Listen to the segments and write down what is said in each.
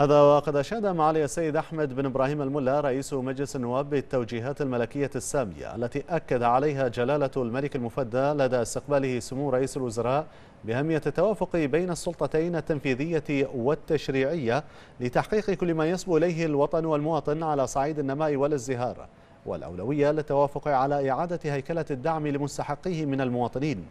هذا وقد أشاد معالي السيد أحمد بن إبراهيم الملا رئيس مجلس النواب بالتوجيهات الملكية السامية التي أكد عليها جلالة الملك المفدى لدى استقباله سمو رئيس الوزراء بأهمية التوافق بين السلطتين التنفيذية والتشريعية لتحقيق كل ما يصبو إليه الوطن والمواطن على صعيد النماء والازدهار والأولوية للتوافق على إعادة هيكلة الدعم لمستحقيه من المواطنين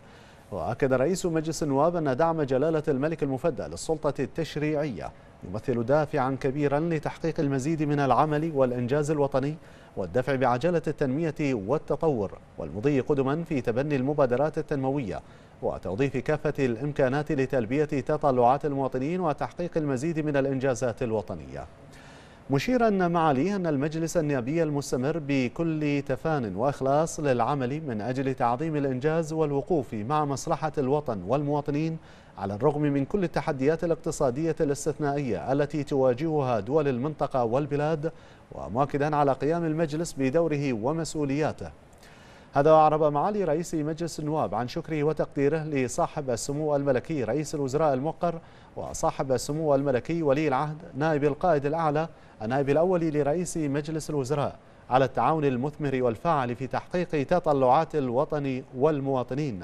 وأكد رئيس مجلس النواب أن دعم جلالة الملك المفدى للسلطة التشريعية يمثل دافعا كبيرا لتحقيق المزيد من العمل والإنجاز الوطني والدفع بعجلة التنمية والتطور والمضي قدما في تبني المبادرات التنموية وتوظيف كافة الإمكانات لتلبية تطلعات المواطنين وتحقيق المزيد من الإنجازات الوطنية مشيرا معاليه أن المجلس النيابي المستمر بكل تفان وإخلاص للعمل من أجل تعظيم الإنجاز والوقوف مع مصلحة الوطن والمواطنين على الرغم من كل التحديات الاقتصادية الاستثنائية التي تواجهها دول المنطقة والبلاد ومؤكدا على قيام المجلس بدوره ومسؤولياته هذا أعرب معالي رئيس مجلس النواب عن شكره وتقديره لصاحب السمو الملكي رئيس الوزراء الموقر وصاحب السمو الملكي ولي العهد نائب القائد الأعلى النائب الأول لرئيس مجلس الوزراء على التعاون المثمر والفاعل في تحقيق تطلعات الوطن والمواطنين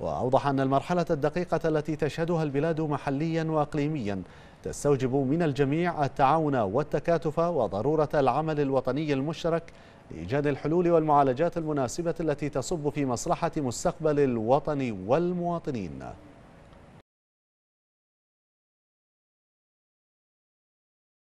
وأوضح أن المرحلة الدقيقة التي تشهدها البلاد محليا وإقليميا تستوجب من الجميع التعاون والتكاتف وضرورة العمل الوطني المشترك لإيجاد الحلول والمعالجات المناسبة التي تصب في مصلحة مستقبل الوطن والمواطنين